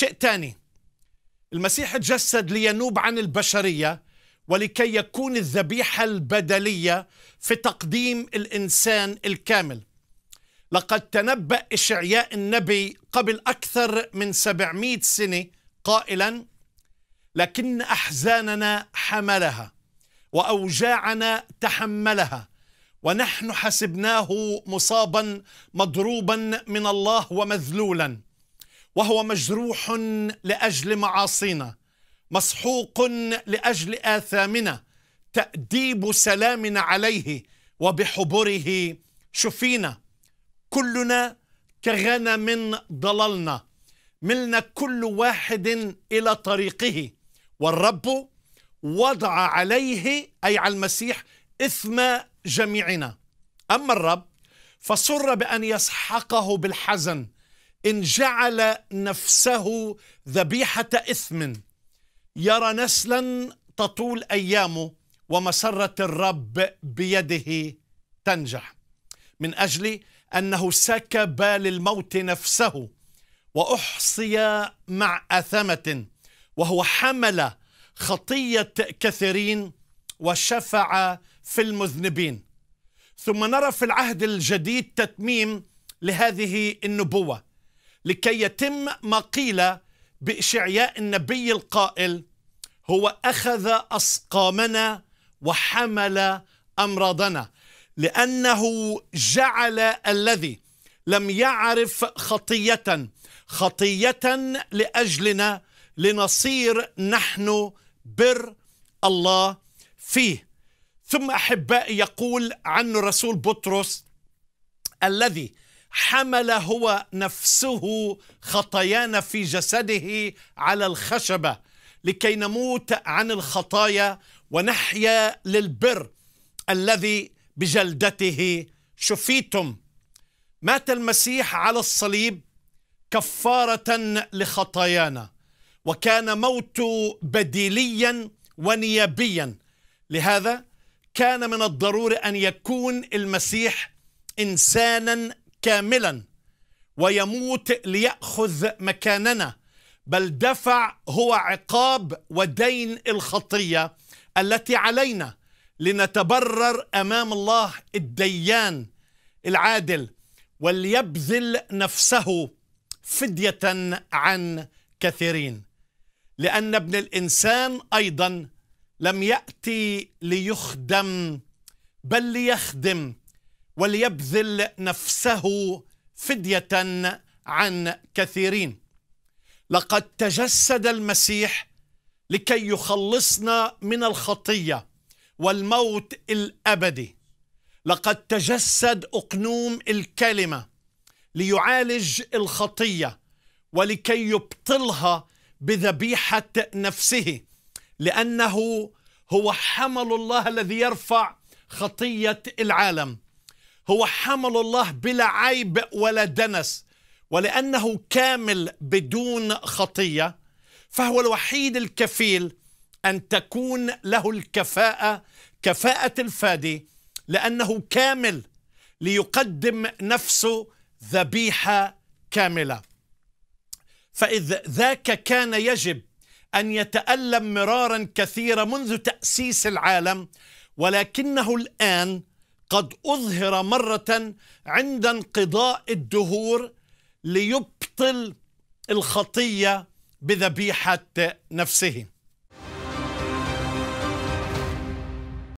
شيء ثاني المسيح تجسد لينوب عن البشريه ولكي يكون الذبيحه البدليه في تقديم الانسان الكامل لقد تنبأ إشعياء النبي قبل أكثر من 700 سنة قائلا لكن أحزاننا حملها وأوجاعنا تحملها ونحن حسبناه مصابا مضروبا من الله ومذلولا وهو مجروح لاجل معاصينا مسحوق لاجل اثامنا تاديب سلامنا عليه وبحبره شفينا كلنا كغنم ضللنا ملنا كل واحد الى طريقه والرب وضع عليه اي على المسيح اثم جميعنا اما الرب فسر بان يسحقه بالحزن إن جعل نفسه ذبيحة إثم يرى نسلا تطول أيامه ومسرة الرب بيده تنجح من أجل أنه سكب للموت نفسه وأحصي مع أثمة وهو حمل خطية كثيرين وشفع في المذنبين ثم نرى في العهد الجديد تتميم لهذه النبوه لكي يتم ما قيل بإشعياء النبي القائل هو أخذ أسقامنا وحمل أمراضنا لأنه جعل الذي لم يعرف خطية خطية لأجلنا لنصير نحن بر الله فيه ثم أحبائي يقول عنه الرسول بطرس الذي حمل هو نفسه خطايانا في جسده على الخشبه لكي نموت عن الخطايا ونحيا للبر الذي بجلدته شفيتم مات المسيح على الصليب كفاره لخطايانا وكان موته بديليا ونيابيا لهذا كان من الضروري ان يكون المسيح انسانا كاملا ويموت ليأخذ مكاننا بل دفع هو عقاب ودين الخطية التي علينا لنتبرر أمام الله الديان العادل وليبذل نفسه فدية عن كثيرين لأن ابن الإنسان أيضا لم يأتي ليخدم بل ليخدم وليبذل نفسه فدية عن كثيرين لقد تجسد المسيح لكي يخلصنا من الخطية والموت الأبدي لقد تجسد أقنوم الكلمة ليعالج الخطية ولكي يبطلها بذبيحة نفسه لأنه هو حمل الله الذي يرفع خطية العالم هو حمل الله بلا عيب ولا دنس ولأنه كامل بدون خطية فهو الوحيد الكفيل أن تكون له الكفاءة كفاءة الفادي لأنه كامل ليقدم نفسه ذبيحة كاملة فإذ ذاك كان يجب أن يتألم مرارا كثيرا منذ تأسيس العالم ولكنه الآن قد أظهر مرة عند انقضاء الدهور ليبطل الخطية بذبيحة نفسه